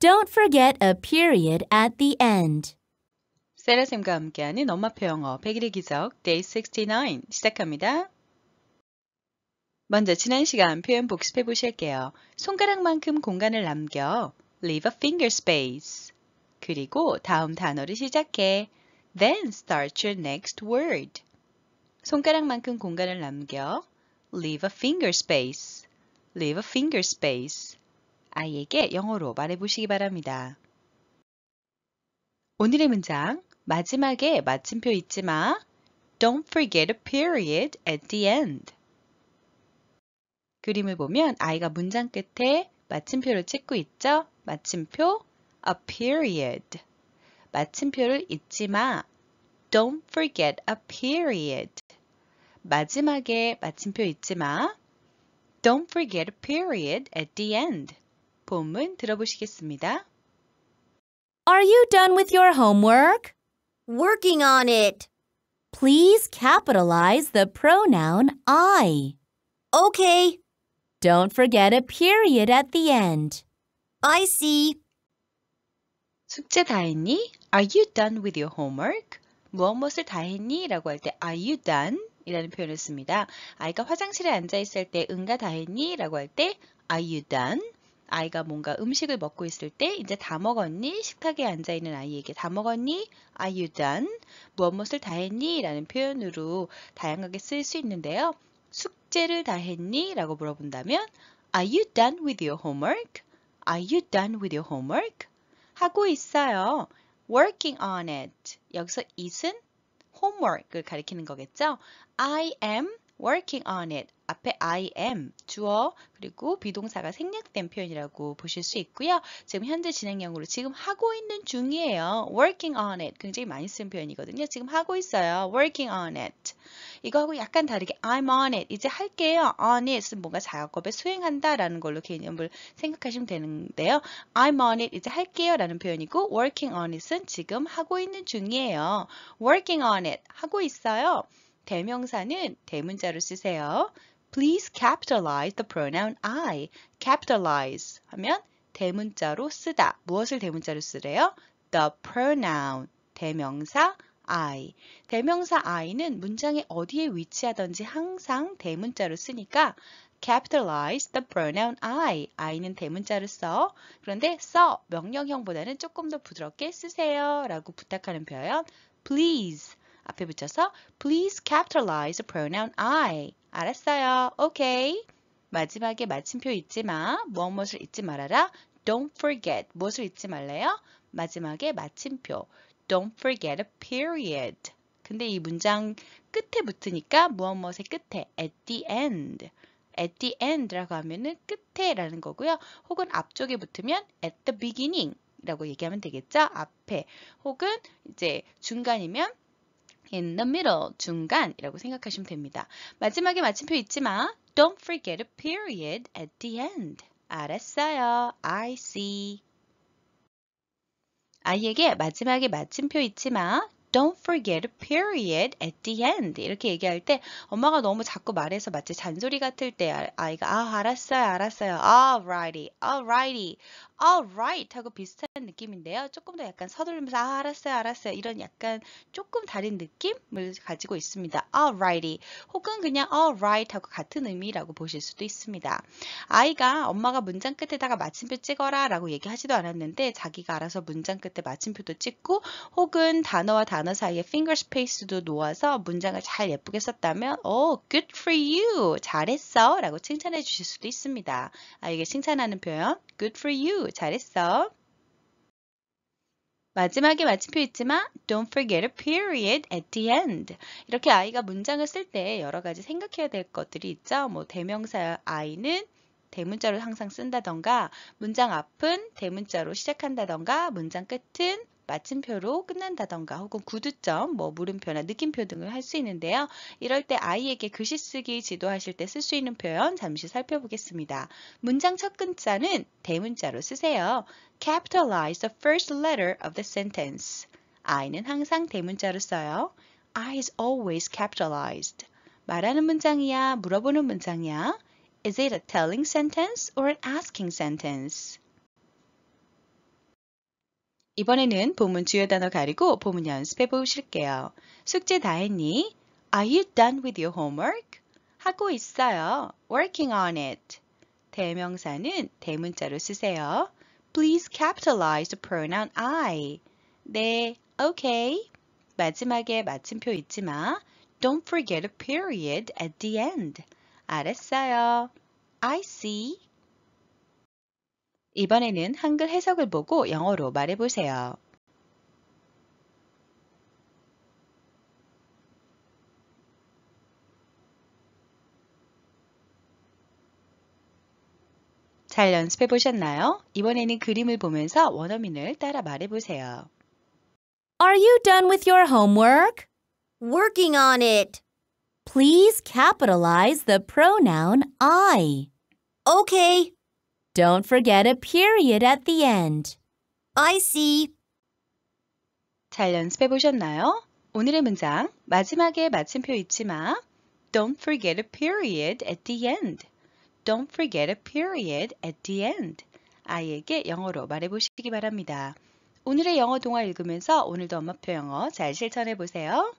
Don't forget a period at the end. 세라쌤과 함께하는 엄마표 영어 100일의 기적 Day 69 시작합니다. 먼저 지난 시간 표현 복습해 보실게요. 손가락만큼 공간을 남겨 leave a finger space. 그리고 다음 단어를 시작해 then start your next word. 손가락만큼 공간을 남겨 leave a finger space. leave a finger space. 아이에게 영어로 말해보시기 바랍니다. 오늘의 문장 마지막에 마침표 잊지 마. Don't forget a period at the end. 그림을 보면 아이가 문장 끝에 마침표를 찍고 있죠? 마침표 a period. 마침표를 잊지 마. Don't forget a period. 마지막에 마침표 잊지 마. Don't forget a period at the end. 본문 들어보시겠습니다. Are you done with your homework? Working on it. Please capitalize the pronoun I. Okay. Don't forget a period at the end. I see. 숙제 다 했니? Are you done with your homework? 무엇무엇을 다 했니? 라고 할 때 Are you done? 이라는 표현을 씁니다. 아이가 화장실에 앉아 있을 때 응가 다 했니? 라고 할 때 Are you done? 아이가 뭔가 음식을 먹고 있을 때 이제 다 먹었니? 식탁에 앉아 있는 아이에게 다 먹었니? Are you done? 무엇 무엇을 다 했니? 라는 표현으로 다양하게 쓸 수 있는데요. 숙제를 다 했니? 라고 물어본다면 Are you done with your homework? Are you done with your homework? 하고 있어요. working on it. 여기서 it은 homework을 가리키는 거겠죠? I am working on it 앞에 I am 주어 그리고 비동사가 생략된 표현이라고 보실 수 있고요. 지금 현재 진행형으로 지금 하고 있는 중이에요. working on it 굉장히 많이 쓴 표현이거든요. 지금 하고 있어요. working on it 이거하고 약간 다르게 I'm on it 이제 할게요. on it은 뭔가 작업에 수행한다 라는 걸로 개념을 생각하시면 되는데요. I'm on it 이제 할게요 라는 표현이고 working on it은 지금 하고 있는 중이에요. working on it 하고 있어요. 대명사는 대문자로 쓰세요. Please capitalize the pronoun I. capitalize 하면 대문자로 쓰다. 무엇을 대문자로 쓰래요? The pronoun, 대명사 I. 대명사 I는 문장의 어디에 위치하든지 항상 대문자로 쓰니까 capitalize the pronoun I. I는 대문자로 써. 그런데 써 명령형보다는 조금 더 부드럽게 쓰세요. 라고 부탁하는 표현. Please 앞에 붙여서 please capitalize pronoun I. 알았어요. 오케이. Okay. 마지막에 마침표 잊지 마. 무엇을 잊지 말아라. Don't forget. 무엇을 잊지 말래요? 마지막에 마침표. Don't forget a period. 근데 이 문장 끝에 붙으니까 무엇무엇의 끝에 at the end. at the end라고 하면은 끝에라는 거고요. 혹은 앞쪽에 붙으면 at the beginning. 라고 얘기하면 되겠죠? 앞에 혹은 이제 중간이면 in the middle, 중간이라고 생각하시면 됩니다. 마지막에 마침표 잊지 마. Don't forget a period at the end. 알았어요. I see. 아이에게 마지막에 마침표 잊지 마. Don't forget a period at the end. 이렇게 얘기할 때 엄마가 너무 자꾸 말해서 마치 잔소리 같을 때 아이가 아 알았어요 알았어요 alrighty alrighty alright 아, 하고 비슷한 느낌인데요. 조금 더 약간 서두르면서 아, 알았어요, 알았어요 이런 약간 조금 다른 느낌을 가지고 있습니다. alrighty 아, 혹은 그냥 alright 아, 하고 같은 의미라고 보실 수도 있습니다. 아이가 엄마가 문장 끝에다가 마침표 찍어라 라고 얘기하지도 않았는데 자기가 알아서 문장 끝에 마침표도 찍고 혹은 단어와 단어 사이에 finger space도 놓아서 문장을 잘 예쁘게 썼다면 oh, good for you 잘했어 라고 칭찬해 주실 수도 있습니다. 아이에게 칭찬하는 표현 good for you 잘했어. 마지막에 마침표 있지만 don't forget a period at the end. 이렇게 아이가 문장을 쓸 때 여러 가지 생각해야 될 것들이 있죠. 뭐 대명사 아이는 대문자로 항상 쓴다던가 문장 앞은 대문자로 시작한다던가 문장 끝은 마침표로 끝난다던가 혹은 구두점, 뭐 물음표나 느낌표 등을 할 수 있는데요. 이럴 때 아이에게 글씨 쓰기 지도하실 때 쓸 수 있는 표현 잠시 살펴보겠습니다. 문장 첫 글자는 대문자로 쓰세요. Capitalize the first letter of the sentence. 아이는 항상 대문자로 써요. I is always capitalized. 말하는 문장이야? 물어보는 문장이야? Is it a telling sentence or an asking sentence? 이번에는 본문 주요 단어 가리고 본문 연습해 보실게요. 숙제 다 했니? Are you done with your homework? 하고 있어요. working on it. 대명사는 대문자로 쓰세요. Please capitalize the pronoun I. 네, okay. 마지막에 마침표 잊지 마. Don't forget a period at the end. 알았어요. I see. 이번에는 한글 해석을 보고 영어로 말해보세요. 잘 연습해 보셨나요? 이번에는 그림을 보면서 원어민을 따라 말해보세요. Are you done with your homework? Working on it. Please capitalize the pronoun I. Okay. Don't forget a period at the end. I see. 잘 연습해 보셨나요? 오늘의 문장 마지막에 마침표 잊지 마. Don't forget a period at the end. Don't forget a period at the end. 아이에게 영어로 말해 보시기 바랍니다. 오늘의 영어 동화 읽으면서 오늘도 엄마표 영어 잘 실천해 보세요.